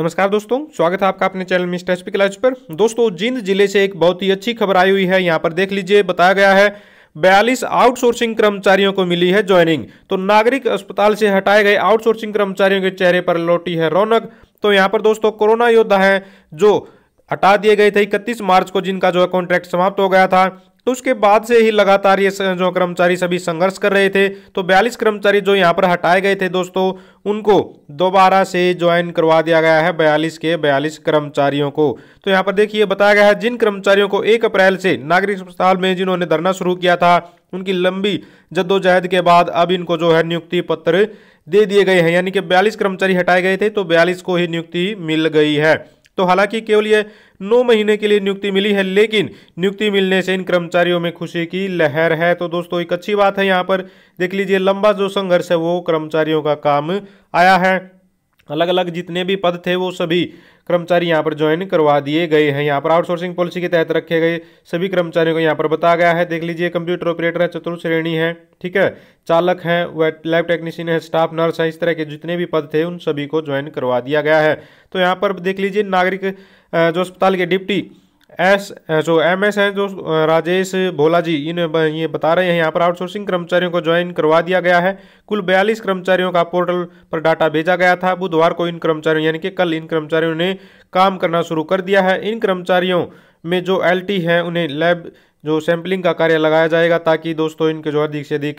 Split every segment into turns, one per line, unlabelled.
नमस्कार दोस्तों स्वागत है आपका अपने चैनल मिस्टर एचपी क्लाइज पर दोस्तों जींद जिले से एक बहुत ही अच्छी खबर आई हुई है यहाँ पर देख लीजिए बताया गया है बयालीस आउटसोर्सिंग कर्मचारियों को मिली है ज्वाइनिंग तो नागरिक अस्पताल से हटाए गए आउटसोर्सिंग कर्मचारियों के चेहरे पर लौटी है रौनक तो यहाँ पर दोस्तों कोरोना योद्धा है जो हटा दिए गए थे इकतीस मार्च को जिनका जो है कॉन्ट्रैक्ट समाप्त हो गया था तो उसके बाद से ही लगातार ये जो कर्मचारी सभी संघर्ष कर रहे थे तो बयालीस कर्मचारी जो यहाँ पर हटाए गए थे दोस्तों उनको दोबारा से ज्वाइन करवा दिया गया है बयालीस के बयालीस कर्मचारियों को तो यहाँ पर देखिए बताया गया है जिन कर्मचारियों को एक अप्रैल से नागरिक अस्पताल में जिन्होंने धरना शुरू किया था उनकी लंबी जद्दोजहद के बाद अब इनको जो है नियुक्ति पत्र दे दिए गए हैं यानी कि बयालीस कर्मचारी हटाए गए थे तो बयालीस को ही नियुक्ति मिल गई है तो हालांकि केवल ये नौ महीने के लिए नियुक्ति मिली है लेकिन नियुक्ति मिलने से इन कर्मचारियों में खुशी की लहर है तो दोस्तों एक अच्छी बात है यहाँ पर देख लीजिए लंबा जो संघर्ष है वो कर्मचारियों का काम आया है अलग अलग जितने भी पद थे वो सभी कर्मचारी यहाँ पर ज्वाइन करवा दिए गए हैं यहाँ पर आउटसोर्सिंग पॉलिसी के तहत रखे गए सभी कर्मचारियों को यहाँ पर बताया गया है देख लीजिए कंप्यूटर ऑपरेटर है चतुर्थ श्रेणी है ठीक है चालक हैं वे लैब टेक्नीशियन है स्टाफ नर्स है इस तरह के जितने भी पद थे उन सभी को ज्वाइन करवा दिया गया है तो यहाँ पर देख लीजिए नागरिक जो अस्पताल के डिप्टी एस जो एम एस है जो राजेश भोला जी इन ये बता रहे हैं यहाँ पर आउटसोर्सिंग कर्मचारियों को ज्वाइन करवा दिया गया है कुल बयालीस कर्मचारियों का पोर्टल पर डाटा भेजा गया था बुधवार को इन कर्मचारियों यानी कि कल इन कर्मचारियों ने काम करना शुरू कर दिया है इन कर्मचारियों में जो एल टी है उन्हें लैब जो सैम्पलिंग का कार्य लगाया जाएगा ताकि दोस्तों इनके जो अधिक से अधिक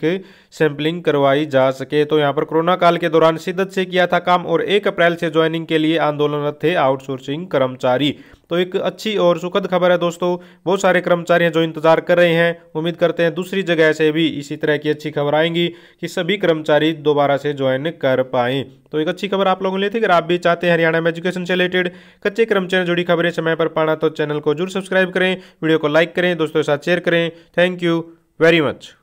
सैम्पलिंग करवाई जा सके तो यहाँ पर कोरोना काल के दौरान शिद्दत से किया था काम और एक अप्रैल से ज्वाइनिंग के लिए आंदोलनरत थे आउटसोर्सिंग कर्मचारी तो एक अच्छी और सुखद खबर है दोस्तों बहुत सारे कर्मचारी हैं जो इंतजार कर रहे हैं उम्मीद करते हैं दूसरी जगह से भी इसी तरह की अच्छी खबर आएंगी कि सभी कर्मचारी दोबारा से ज्वाइन कर पाए तो एक अच्छी खबर आप लोगों ने थी अगर आप भी चाहते हैं हरियाणा में एजुकेशन से रिलेटेड कच्चे कर्मचारी जुड़ी खबरें समय पर पाना तो चैनल को जरूर सब्सक्राइब करें वीडियो को लाइक करें दोस्तों साथ शेयर करें थैंक यू वेरी मच